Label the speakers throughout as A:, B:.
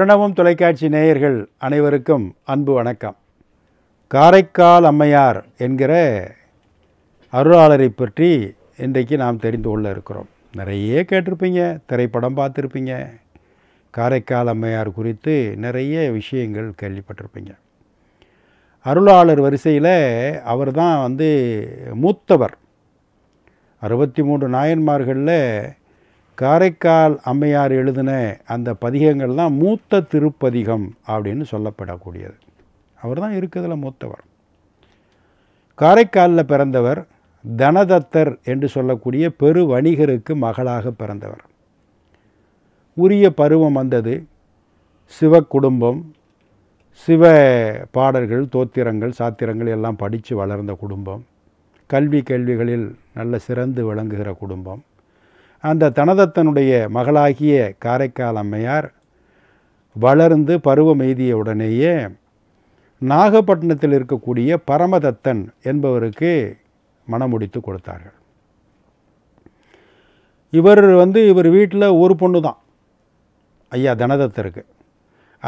A: பிரணவம் தொலைக்காட்சி நேயர்கள் அனைவருக்கும் அன்பு வணக்கம் காரைக்கால் அம்மையார் என்கிற அருளாளரை பற்றி இன்றைக்கு நாம் தெரிந்து கொள்ள இருக்கிறோம் நிறைய கேட்டிருப்பீங்க திரைப்படம் பார்த்துருப்பீங்க காரைக்கால் அம்மையார் குறித்து நிறைய விஷயங்கள் கேள்விப்பட்டிருப்பீங்க அருளாளர் வரிசையில் அவர் தான் வந்து மூத்தவர் அறுபத்தி மூன்று நாயன்மார்களில் காரைக்கால் அம்மையார் எழுதின அந்த பதிகங்கள் தான் மூத்த திருப்பதிகம் அப்படின்னு சொல்லப்படக்கூடியது அவர் தான் இருக்கிறதுல மூத்தவர் காரைக்காலில் பிறந்தவர் தனதத்தர் என்று சொல்லக்கூடிய பெரு வணிகருக்கு மகளாக பிறந்தவர் உரிய பருவம் வந்தது சிவ குடும்பம் சிவ பாடல்கள் தோத்திரங்கள் சாத்திரங்கள் எல்லாம் படித்து வளர்ந்த குடும்பம் கல்வி கேள்விகளில் நல்ல சிறந்து விளங்குகிற குடும்பம் அந்த தனதத்தனுடைய மகளாகிய காரைக்கால் அம்மையார் வளர்ந்து பருவம் எய்திய உடனேயே நாகப்பட்டினத்தில் இருக்கக்கூடிய பரமதத்தன் என்பவருக்கு முடித்து கொடுத்தார்கள் இவர் வந்து இவர் வீட்டில் ஒரு பொண்ணு தான் ஐயா தனதத்தருக்கு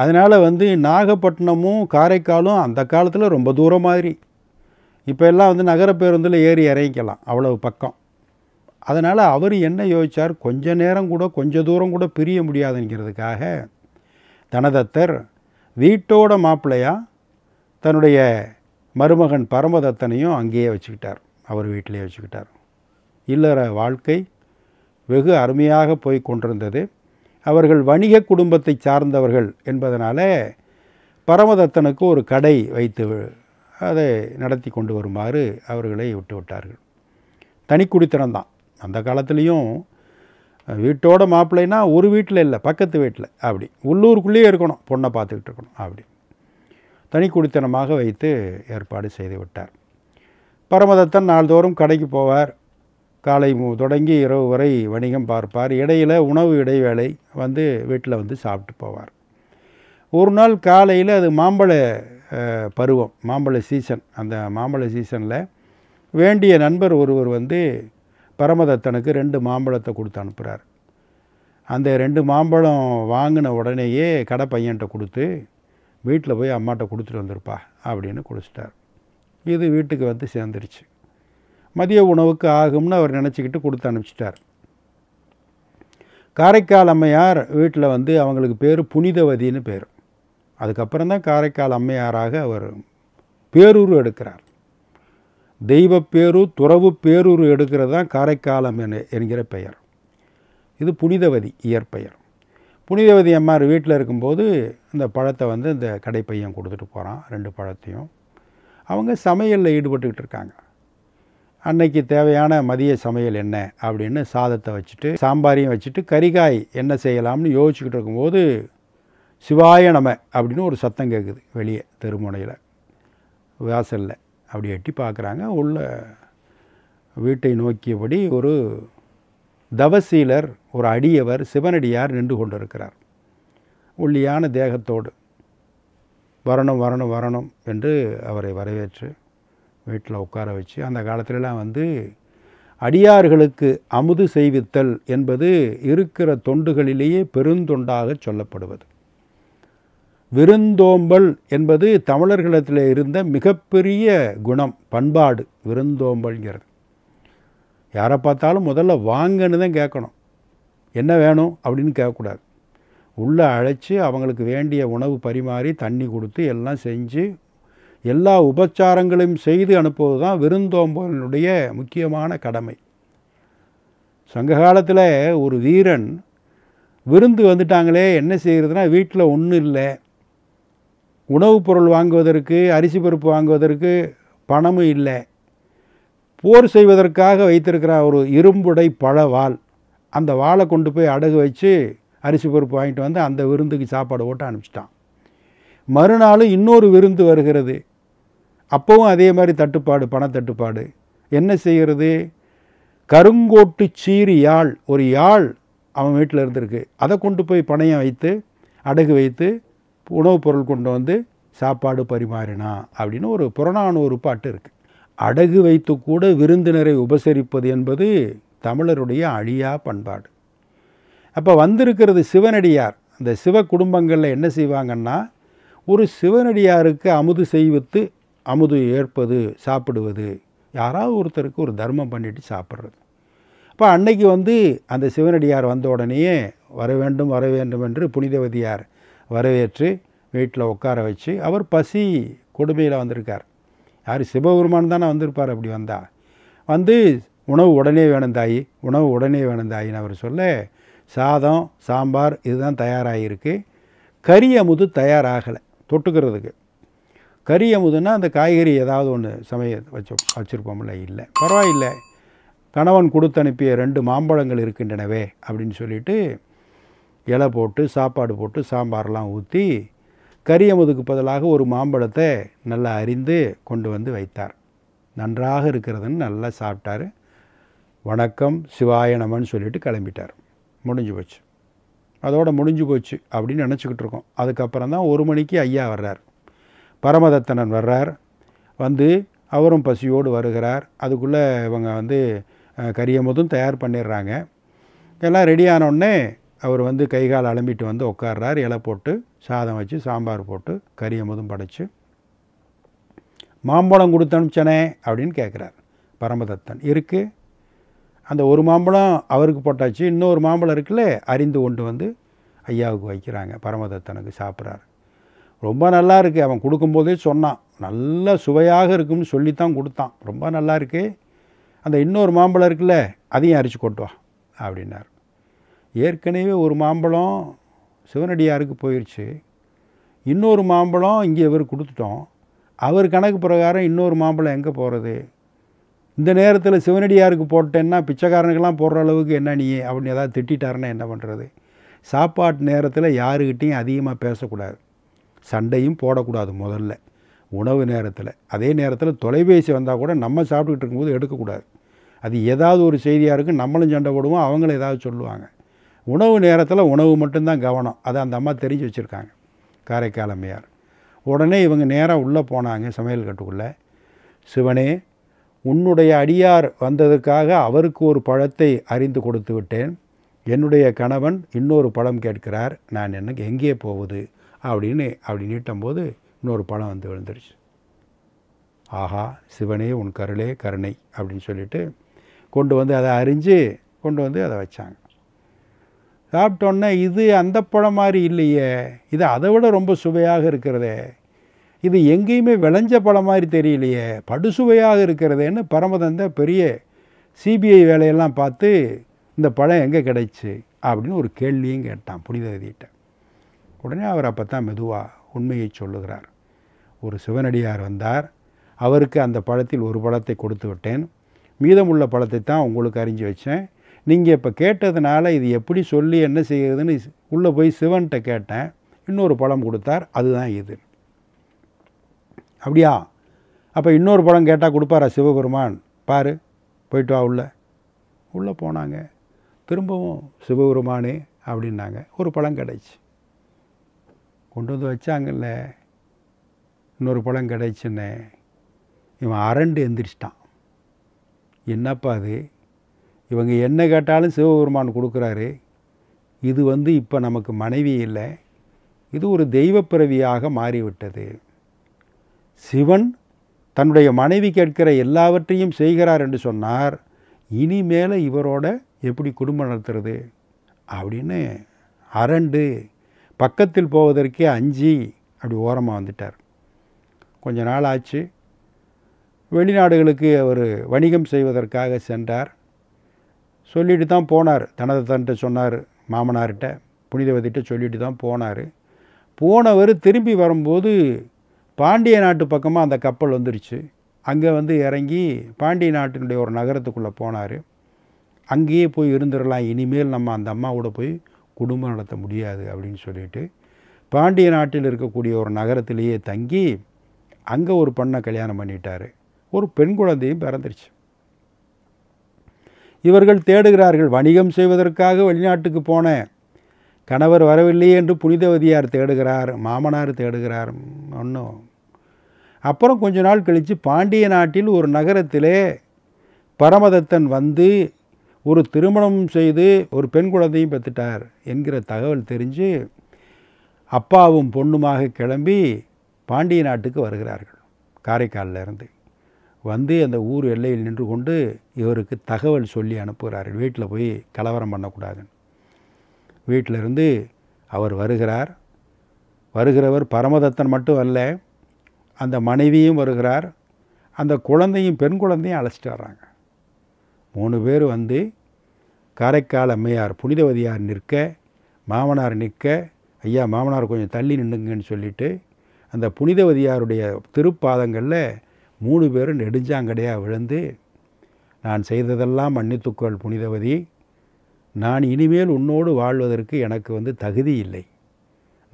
A: அதனால் வந்து நாகப்பட்டினமும் காரைக்காலும் அந்த காலத்தில் ரொம்ப தூரம் மாதிரி இப்போ எல்லாம் வந்து நகர பேருந்தில் ஏறி இறங்கிக்கலாம் அவ்வளவு பக்கம் அதனால் அவர் என்ன யோசித்தார் கொஞ்ச நேரம் கூட கொஞ்ச தூரம் கூட பிரிய முடியாதுங்கிறதுக்காக தனதத்தர் வீட்டோட மாப்பிள்ளையாக தன்னுடைய மருமகன் பரமதத்தனையும் அங்கேயே வச்சுக்கிட்டார் அவர் வீட்டிலே வச்சுக்கிட்டார் இல்லற வாழ்க்கை வெகு அருமையாக போய் கொண்டிருந்தது அவர்கள் வணிக குடும்பத்தை சார்ந்தவர்கள் என்பதனால் பரமதத்தனுக்கு ஒரு கடை வைத்து அதை நடத்தி கொண்டு வருமாறு அவர்களை விட்டு விட்டார்கள் தனி குடித்தனம்தான் அந்த காலத்துலேயும் வீட்டோட மாப்பிள்ளைன்னா ஒரு வீட்டில் இல்லை பக்கத்து வீட்டில் அப்படி உள்ளூருக்குள்ளேயே இருக்கணும் பொண்ணை பார்த்துக்கிட்டு இருக்கணும் அப்படி தனி குடித்தனமாக வைத்து ஏற்பாடு செய்து விட்டார் பரமதத்தன் நாள்தோறும் கடைக்கு போவார் காலை தொடங்கி இரவு வரை வணிகம் பார்ப்பார் இடையில் உணவு இடைவேளை வந்து வீட்டில் வந்து சாப்பிட்டு போவார் ஒரு நாள் காலையில் அது மாம்பழ பருவம் மாம்பழ சீசன் அந்த மாம்பழ சீசனில் வேண்டிய நண்பர் ஒருவர் வந்து பரமதத்தனுக்கு ரெண்டு மாம்பழத்தை கொடுத்து அனுப்புகிறார் அந்த ரெண்டு மாம்பழம் வாங்கின உடனேயே கடை பையன்கிட்ட கொடுத்து வீட்டில் போய் அம்மாட்ட கொடுத்துட்டு வந்திருப்பா அப்படின்னு கொடுத்துட்டார் இது வீட்டுக்கு வந்து சேர்ந்துருச்சு மதிய உணவுக்கு ஆகும்னு அவர் நினச்சிக்கிட்டு கொடுத்து அனுப்பிச்சிட்டார் காரைக்கால் அம்மையார் வீட்டில் வந்து அவங்களுக்கு பேர் புனிதவதின்னு பேர் அதுக்கப்புறம் தான் காரைக்கால் அம்மையாராக அவர் பேரூர் எடுக்கிறார் பேரு துறவு பேரூர் எடுக்கிறது தான் காரைக்காலம் என்கிற பெயர் இது புனிதவதி இயற்பெயர் புனிதவதி அம்மார் வீட்டில் இருக்கும்போது இந்த பழத்தை வந்து இந்த கடைப்பையன் கொடுத்துட்டு போகிறான் ரெண்டு பழத்தையும் அவங்க சமையலில் ஈடுபட்டுக்கிட்டு இருக்காங்க அன்னைக்கு தேவையான மதிய சமையல் என்ன அப்படின்னு சாதத்தை வச்சுட்டு சாம்பாரையும் வச்சுட்டு கறிகாய் என்ன செய்யலாம்னு யோசிச்சுக்கிட்டு இருக்கும்போது சிவாய நம அப்படின்னு ஒரு சத்தம் கேட்குது வெளியே தெருமுனையில் வாசலில் அப்படி எட்டி பார்க்குறாங்க உள்ள வீட்டை நோக்கியபடி ஒரு தவசீலர் ஒரு அடியவர் சிவனடியார் நின்று கொண்டிருக்கிறார் உள்ளியான தேகத்தோடு வரணும் வரணும் வரணும் என்று அவரை வரவேற்று வீட்டில் உட்கார வச்சு அந்த காலத்திலலாம் வந்து அடியார்களுக்கு அமுது செய்வித்தல் என்பது இருக்கிற தொண்டுகளிலேயே பெருந்தொண்டாக சொல்லப்படுவது விருந்தோம்பல் என்பது தமிழர்களிடத்தில் இருந்த மிகப்பெரிய குணம் பண்பாடு விருந்தோம்பல்ங்கிறது யாரை பார்த்தாலும் முதல்ல வாங்கன்னு தான் கேட்கணும் என்ன வேணும் அப்படின்னு கேட்கக்கூடாது உள்ளே அழைச்சி அவங்களுக்கு வேண்டிய உணவு பரிமாறி தண்ணி கொடுத்து எல்லாம் செஞ்சு எல்லா உபச்சாரங்களையும் செய்து அனுப்புவது தான் விருந்தோம்பலினுடைய முக்கியமான கடமை சங்க காலத்தில் ஒரு வீரன் விருந்து வந்துட்டாங்களே என்ன செய்கிறதுனா வீட்டில் ஒன்றும் இல்லை உணவுப் பொருள் வாங்குவதற்கு அரிசி பருப்பு வாங்குவதற்கு பணமும் இல்லை போர் செய்வதற்காக வைத்திருக்கிற ஒரு இரும்புடை பழ வாள் அந்த வாழை கொண்டு போய் அடகு வச்சு அரிசி பருப்பு வாங்கிட்டு வந்து அந்த விருந்துக்கு சாப்பாடு ஓட்ட அனுப்பிச்சிட்டான் மறுநாள் இன்னொரு விருந்து வருகிறது அப்போவும் அதே மாதிரி தட்டுப்பாடு பணத்தட்டுப்பாடு என்ன செய்கிறது கருங்கோட்டு சீறு யாழ் ஒரு யாழ் அவன் வீட்டில் இருந்திருக்கு அதை கொண்டு போய் பணையம் வைத்து அடகு வைத்து உணவுப் பொருள் கொண்டு வந்து சாப்பாடு பரிமாறினா அப்படின்னு ஒரு புறநானூறு பாட்டு இருக்குது அடகு வைத்து கூட விருந்தினரை உபசரிப்பது என்பது தமிழருடைய அழியா பண்பாடு அப்போ வந்திருக்கிறது சிவனடியார் அந்த சிவ குடும்பங்களில் என்ன செய்வாங்கன்னா ஒரு சிவனடியாருக்கு அமுது செய்வித்து அமுது ஏற்பது சாப்பிடுவது யாராவது ஒருத்தருக்கு ஒரு தர்மம் பண்ணிட்டு சாப்பிட்றது அப்போ அன்னைக்கு வந்து அந்த சிவனடியார் வந்த உடனேயே வர வேண்டும் வர வேண்டும் என்று புனிதவதியார் வரவேற்று வீட்டில் உட்கார வச்சு அவர் பசி கொடுமையில் வந்திருக்கார் யார் சிவபெருமான் தானே வந்திருப்பார் அப்படி வந்தால் வந்து உணவு உடனே வேணும் தாயி உணவு உடனே வேணும் தாயின்னு அவர் சொல்ல சாதம் சாம்பார் இதுதான் தயாராகிருக்கு கறி அமுது தயாராகலை தொட்டுக்கிறதுக்கு கறி அமுதுன்னா அந்த காய்கறி ஏதாவது ஒன்று சமைய வச்சு வச்சுருப்போம்ல இல்லை பரவாயில்லை கணவன் கொடுத்து அனுப்பிய ரெண்டு மாம்பழங்கள் இருக்கின்றனவே அப்படின்னு சொல்லிவிட்டு இலை போட்டு சாப்பாடு போட்டு சாம்பார்லாம் ஊற்றி கரியமுதுக்கு பதிலாக ஒரு மாம்பழத்தை நல்லா அறிந்து கொண்டு வந்து வைத்தார் நன்றாக இருக்கிறதுன்னு நல்லா சாப்பிட்டார் வணக்கம் சிவாயணமன் நமன்னு சொல்லிட்டு கிளம்பிட்டார் முடிஞ்சு போச்சு அதோடு முடிஞ்சு போச்சு அப்படின்னு நினச்சிக்கிட்டு இருக்கோம் அதுக்கப்புறம் தான் ஒரு மணிக்கு ஐயா வர்றார் பரமதத்தனன் வர்றார் வந்து அவரும் பசியோடு வருகிறார் அதுக்குள்ளே இவங்க வந்து கரியமுதும் தயார் பண்ணிடுறாங்க எல்லாம் ரெடி ஆனோடனே அவர் வந்து கை கால் அலம்பிட்டு வந்து உட்கார்றார் இலை போட்டு சாதம் வச்சு சாம்பார் போட்டு கறி அமுதும் படைச்சு மாம்பழம் கொடுத்து அனுப்பிச்சனே அப்படின்னு கேட்குறார் பரமதத்தன் இருக்குது அந்த ஒரு மாம்பழம் அவருக்கு போட்டாச்சு இன்னொரு மாம்பழம் இருக்குல்ல அறிந்து கொண்டு வந்து ஐயாவுக்கு வைக்கிறாங்க பரமதத்தனுக்கு சாப்பிட்றாரு ரொம்ப நல்லா இருக்குது அவன் கொடுக்கும்போதே சொன்னான் நல்ல சுவையாக இருக்கும்னு சொல்லித்தான் கொடுத்தான் ரொம்ப நல்லா இருக்குது அந்த இன்னொரு மாம்பழம் இருக்குல்ல அதையும் அரிச்சு கொட்டுவா அப்படின்னார் ஏற்கனவே ஒரு மாம்பழம் சிவனடியாருக்கு போயிடுச்சு இன்னொரு மாம்பழம் இங்கே இவர் கொடுத்துட்டோம் அவர் கணக்கு பிரகாரம் இன்னொரு மாம்பழம் எங்கே போகிறது இந்த நேரத்தில் சிவனடியாருக்கு போட்டேன்னா பிச்சைக்காரனுக்கெல்லாம் போடுற அளவுக்கு என்ன நீ அப்படின்னு ஏதாவது திட்டாருன்னா என்ன பண்ணுறது சாப்பாட்டு நேரத்தில் யாருக்கிட்டேயும் அதிகமாக பேசக்கூடாது சண்டையும் போடக்கூடாது முதல்ல உணவு நேரத்தில் அதே நேரத்தில் தொலைபேசி வந்தால் கூட நம்ம சாப்பிட்டுக்கிட்டு இருக்கும்போது எடுக்கக்கூடாது அது ஏதாவது ஒரு செய்தியாக இருக்கும் நம்மளும் சண்டை போடுவோம் அவங்களும் ஏதாவது சொல்லுவாங்க உணவு நேரத்தில் உணவு மட்டும்தான் கவனம் அதை அந்த அம்மா தெரிஞ்சு வச்சுருக்காங்க காரைக்கால் அம்மையார் உடனே இவங்க நேராக உள்ளே போனாங்க சமையல் கட்டுக்குள்ளே சிவனே உன்னுடைய அடியார் வந்ததற்காக அவருக்கு ஒரு பழத்தை அறிந்து கொடுத்து விட்டேன் என்னுடைய கணவன் இன்னொரு பழம் கேட்கிறார் நான் எனக்கு எங்கே போகுது அப்படின்னு அப்படி நீட்டும்போது இன்னொரு பழம் வந்து விழுந்துருச்சு ஆஹா சிவனே உன் கருளே கருணை அப்படின்னு சொல்லிட்டு கொண்டு வந்து அதை அறிஞ்சு கொண்டு வந்து அதை வச்சாங்க சாப்பிட்டோன்னே இது அந்த பழம் மாதிரி இல்லையே இது அதை விட ரொம்ப சுவையாக இருக்கிறதே இது எங்கேயுமே விளைஞ்ச பழம் மாதிரி தெரியலையே படுசுவையாக இருக்கிறதேன்னு பரமதந்த பெரிய சிபிஐ வேலையெல்லாம் பார்த்து இந்த பழம் எங்கே கிடைச்சி அப்படின்னு ஒரு கேள்வியும் கேட்டான் புனிததிட்ட உடனே அவர் அப்போ தான் மெதுவாக உண்மையை சொல்லுகிறார் ஒரு சிவனடியார் வந்தார் அவருக்கு அந்த பழத்தில் ஒரு பழத்தை கொடுத்து விட்டேன் மீதமுள்ள பழத்தை தான் உங்களுக்கு அறிஞ்சு வச்சேன் நீங்கள் இப்போ கேட்டதுனால இது எப்படி சொல்லி என்ன செய்யுதுன்னு உள்ளே போய் சிவன்கிட்ட கேட்டேன் இன்னொரு படம் கொடுத்தார் அதுதான் இது அப்படியா அப்போ இன்னொரு படம் கேட்டால் கொடுப்பாரா சிவபெருமான் பாரு போயிட்டு வா உள்ள உள்ளே போனாங்க திரும்பவும் சிவபெருமானே அப்படின்னாங்க ஒரு பழம் கிடச்சி கொண்டு வந்து வச்சாங்கல்ல இன்னொரு பழம் கிடச்சின்னு இவன் அரண்டு எந்திரிச்சிட்டான் என்னப்பா அது இவங்க என்ன கேட்டாலும் சிவபெருமான் கொடுக்குறாரு இது வந்து இப்போ நமக்கு மனைவி இல்லை இது ஒரு தெய்வப்பிறவியாக மாறிவிட்டது சிவன் தன்னுடைய மனைவி கேட்கிற எல்லாவற்றையும் செய்கிறார் என்று சொன்னார் இனிமேல் இவரோட எப்படி குடும்பம் நடத்துறது அப்படின்னு அரண்டு பக்கத்தில் போவதற்கே அஞ்சு அப்படி ஓரமாக வந்துட்டார் கொஞ்ச நாள் ஆச்சு வெளிநாடுகளுக்கு அவர் வணிகம் செய்வதற்காக சென்றார் சொல்லிட்டு தான் போனார் தனது தன்ட்ட சொன்னார் மாமனார்கிட்ட புனிதவதிட்ட சொல்லிட்டு தான் போனார் போனவர் திரும்பி வரும்போது பாண்டிய நாட்டு பக்கமாக அந்த கப்பல் வந்துருச்சு அங்கே வந்து இறங்கி பாண்டிய நாட்டினுடைய ஒரு நகரத்துக்குள்ளே போனார் அங்கேயே போய் இருந்துடலாம் இனிமேல் நம்ம அந்த அம்மாவோட போய் குடும்பம் நடத்த முடியாது அப்படின்னு சொல்லிட்டு பாண்டிய நாட்டில் இருக்கக்கூடிய ஒரு நகரத்திலேயே தங்கி அங்கே ஒரு பெண்ணை கல்யாணம் பண்ணிட்டார் ஒரு பெண் குழந்தையும் பிறந்துருச்சு இவர்கள் தேடுகிறார்கள் வணிகம் செய்வதற்காக வெளிநாட்டுக்கு போன கணவர் வரவில்லையே என்று புனிதவதியார் தேடுகிறார் மாமனார் தேடுகிறார் ஒன்றும் அப்புறம் கொஞ்ச நாள் கழித்து பாண்டிய நாட்டில் ஒரு நகரத்திலே பரமதத்தன் வந்து ஒரு திருமணம் செய்து ஒரு பெண் குழந்தையும் பெற்றுட்டார் என்கிற தகவல் தெரிஞ்சு அப்பாவும் பொண்ணுமாக கிளம்பி பாண்டிய நாட்டுக்கு வருகிறார்கள் காரைக்காலில் இருந்து வந்து அந்த ஊர் எல்லையில் நின்று கொண்டு இவருக்கு தகவல் சொல்லி அனுப்புகிறார் வீட்டில் போய் கலவரம் பண்ணக்கூடாதுன்னு வீட்டிலிருந்து அவர் வருகிறார் வருகிறவர் பரமதத்தன் மட்டும் அல்ல அந்த மனைவியும் வருகிறார் அந்த குழந்தையும் பெண் குழந்தையும் அழைச்சிட்டு வர்றாங்க மூணு பேர் வந்து காரைக்கால் அம்மையார் புனிதவதியார் நிற்க மாமனார் நிற்க ஐயா மாமனார் கொஞ்சம் தள்ளி நின்றுங்கன்னு சொல்லிவிட்டு அந்த புனிதவதியாருடைய திருப்பாதங்களில் மூணு பேரும் நெடுஞ்சாங்கடையாக விழுந்து நான் செய்ததெல்லாம் மன்னித்துக்கொள் புனிதவதி நான் இனிமேல் உன்னோடு வாழ்வதற்கு எனக்கு வந்து தகுதி இல்லை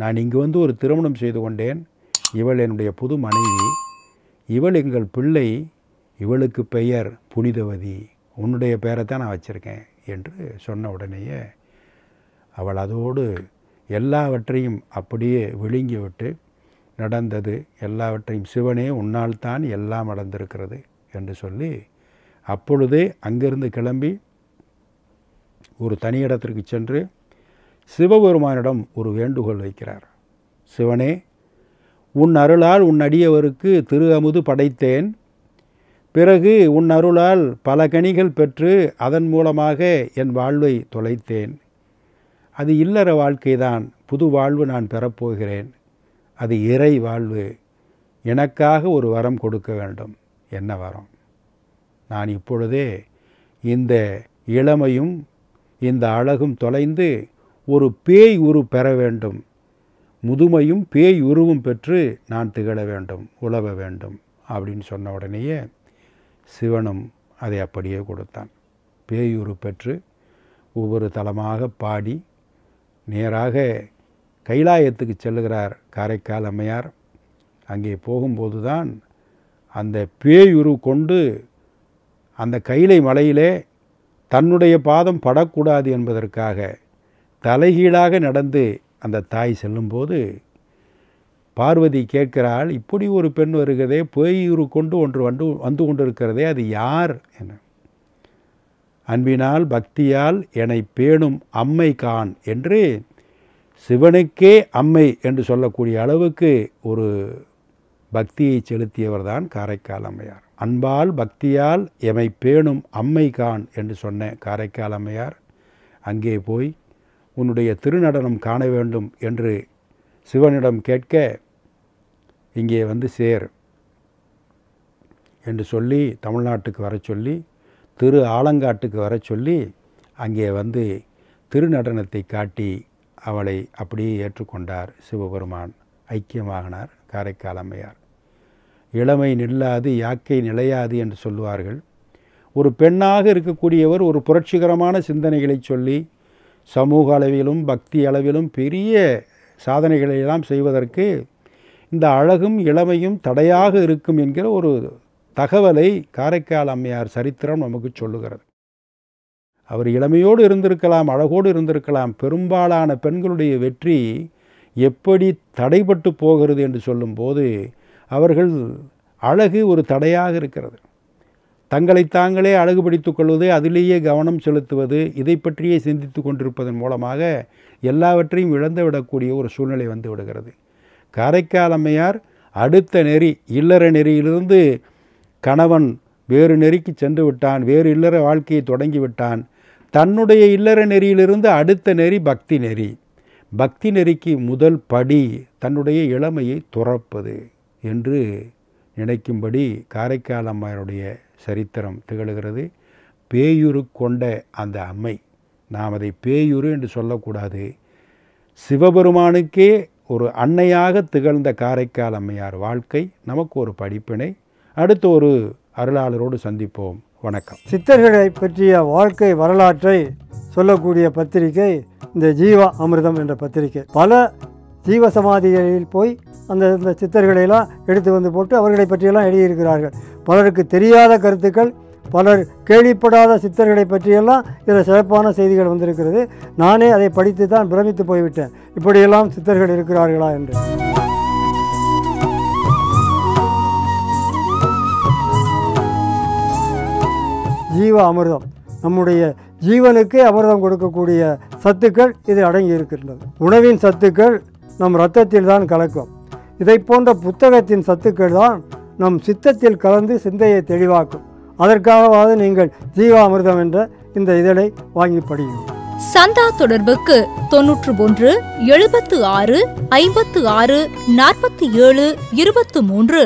A: நான் இங்கு வந்து ஒரு திருமணம் செய்து கொண்டேன் இவள் என்னுடைய புது மனைவி இவள் எங்கள் பிள்ளை இவளுக்கு பெயர் புனிதவதி உன்னுடைய பெயரை தான் நான் வச்சுருக்கேன் என்று சொன்ன உடனேயே அவள் அதோடு எல்லாவற்றையும் அப்படியே விழுங்கிவிட்டு நடந்தது எல்லாவற்றையும் சிவனே உன்னால் தான் எல்லாம் நடந்திருக்கிறது என்று சொல்லி அப்பொழுதே அங்கிருந்து கிளம்பி ஒரு தனி இடத்திற்கு சென்று சிவபெருமானிடம் ஒரு வேண்டுகோள் வைக்கிறார் சிவனே உன் அருளால் உன் அடியவருக்கு திரு அமுது படைத்தேன் பிறகு உன் அருளால் பல கனிகள் பெற்று அதன் மூலமாக என் வாழ்வை தொலைத்தேன் அது இல்லற வாழ்க்கைதான் புது வாழ்வு நான் பெறப்போகிறேன் அது இறை வாழ்வு எனக்காக ஒரு வரம் கொடுக்க வேண்டும் என்ன வரம் நான் இப்பொழுதே இந்த இளமையும் இந்த அழகும் தொலைந்து ஒரு பேய் உரு பெற வேண்டும் முதுமையும் பேய் உருவும் பெற்று நான் திகழ வேண்டும் உழவ வேண்டும் அப்படின்னு சொன்ன உடனேயே சிவனும் அதை அப்படியே கொடுத்தான் பேயுரு பெற்று ஒவ்வொரு தலமாக பாடி நேராக கைலாயத்துக்கு செல்லுகிறார் காரைக்கால் அம்மையார் அங்கே போகும்போது தான் அந்த பேயுரு கொண்டு அந்த கைலை மலையிலே தன்னுடைய பாதம் படக்கூடாது என்பதற்காக தலைகீழாக நடந்து அந்த தாய் செல்லும்போது பார்வதி கேட்கிறாள் இப்படி ஒரு பெண் வருகிறதே பேயுரு கொண்டு ஒன்று வந்து வந்து கொண்டிருக்கிறதே அது யார் என அன்பினால் பக்தியால் என்னை பேணும் அம்மை கான் என்று சிவனுக்கே அம்மை என்று சொல்லக்கூடிய அளவுக்கு ஒரு பக்தியை செலுத்தியவர் தான் காரைக்கால் அம்மையார் அன்பால் பக்தியால் எமை பேணும் அம்மை கான் என்று சொன்ன காரைக்கால் அம்மையார் அங்கே போய் உன்னுடைய திருநடனம் காண வேண்டும் என்று சிவனிடம் கேட்க இங்கே வந்து சேர் என்று சொல்லி தமிழ்நாட்டுக்கு வர சொல்லி திரு ஆலங்காட்டுக்கு வர சொல்லி அங்கே வந்து திருநடனத்தை காட்டி அவளை அப்படியே ஏற்றுக்கொண்டார் சிவபெருமான் ஐக்கியமாகினார் காரைக்கால் அம்மையார் இளமை நில்லாது யாக்கை நிலையாது என்று சொல்லுவார்கள் ஒரு பெண்ணாக இருக்கக்கூடியவர் ஒரு புரட்சிகரமான சிந்தனைகளை சொல்லி சமூக அளவிலும் பக்தி அளவிலும் பெரிய சாதனைகளை எல்லாம் செய்வதற்கு இந்த அழகும் இளமையும் தடையாக இருக்கும் என்கிற ஒரு தகவலை காரைக்கால் அம்மையார் சரித்திரம் நமக்கு சொல்லுகிறது அவர் இளமையோடு இருந்திருக்கலாம் அழகோடு இருந்திருக்கலாம் பெரும்பாலான பெண்களுடைய வெற்றி எப்படி தடைபட்டு போகிறது என்று சொல்லும்போது அவர்கள் அழகு ஒரு தடையாக இருக்கிறது தங்களை தாங்களே அழகுபடுத்திக் கொள்வது அதிலேயே கவனம் செலுத்துவது இதை பற்றியே சிந்தித்து கொண்டிருப்பதன் மூலமாக எல்லாவற்றையும் இழந்துவிடக்கூடிய ஒரு சூழ்நிலை வந்து விடுகிறது காரைக்கால் அம்மையார் அடுத்த நெறி இல்லற நெறியிலிருந்து கணவன் வேறு நெறிக்கு சென்று விட்டான் வேறு இல்லற வாழ்க்கையை தொடங்கி விட்டான் தன்னுடைய இல்லற நெறியிலிருந்து அடுத்த நெறி பக்தி நெறி பக்தி நெறிக்கு முதல் படி தன்னுடைய இளமையை துறப்பது என்று நினைக்கும்படி காரைக்கால் அம்மையாருடைய சரித்திரம் திகழ்கிறது பேயுரு கொண்ட அந்த அம்மை நாம் அதை பேயுரு என்று சொல்லக்கூடாது சிவபெருமானுக்கே ஒரு அன்னையாக திகழ்ந்த காரைக்கால் அம்மையார் வாழ்க்கை நமக்கு ஒரு படிப்பினை அடுத்த ஒரு அருளாளரோடு சந்திப்போம் வணக்கம் சித்தர்களை பற்றிய வாழ்க்கை வரலாற்றை சொல்லக்கூடிய பத்திரிகை இந்த ஜீவா அமிர்தம் என்ற பத்திரிகை பல ஜீவ சமாதிகளில் போய் அந்த இந்த சித்தர்களையெல்லாம் எடுத்து வந்து போட்டு அவர்களை பற்றியெல்லாம் எழுதியிருக்கிறார்கள் பலருக்கு தெரியாத கருத்துக்கள் பலர் கேள்விப்படாத சித்தர்களை பற்றியெல்லாம் இதில் சிறப்பான செய்திகள் வந்திருக்கிறது நானே அதை படித்து தான் பிரமித்து போய்விட்டேன் இப்படியெல்லாம் சித்தர்கள் இருக்கிறார்களா என்று ஜீவ அமிர்தம் நம்முடைய ஜீவனுக்கே அமிர்தம் கொடுக்கக்கூடிய சத்துக்கள் இது அடங்கி இருக்கின்றது உணவின் சத்துக்கள் நம் இரத்தத்தில் தான் கலக்கும் இதை போன்ற புத்தகத்தின் சத்துக்கள் தான் நம் சித்தத்தில் கலந்து சிந்தையை தெளிவாக்கும் அதற்காகவாவது நீங்கள் ஜீவாமிர்தம் என்ற இந்த இதழை வாங்கி படியுங்கள் சந்தா தொடர்புக்கு தொன்னூற்று ஒன்று எழுபத்து ஆறு ஐம்பத்து ஆறு நாற்பத்தி ஏழு இருபத்து மூன்று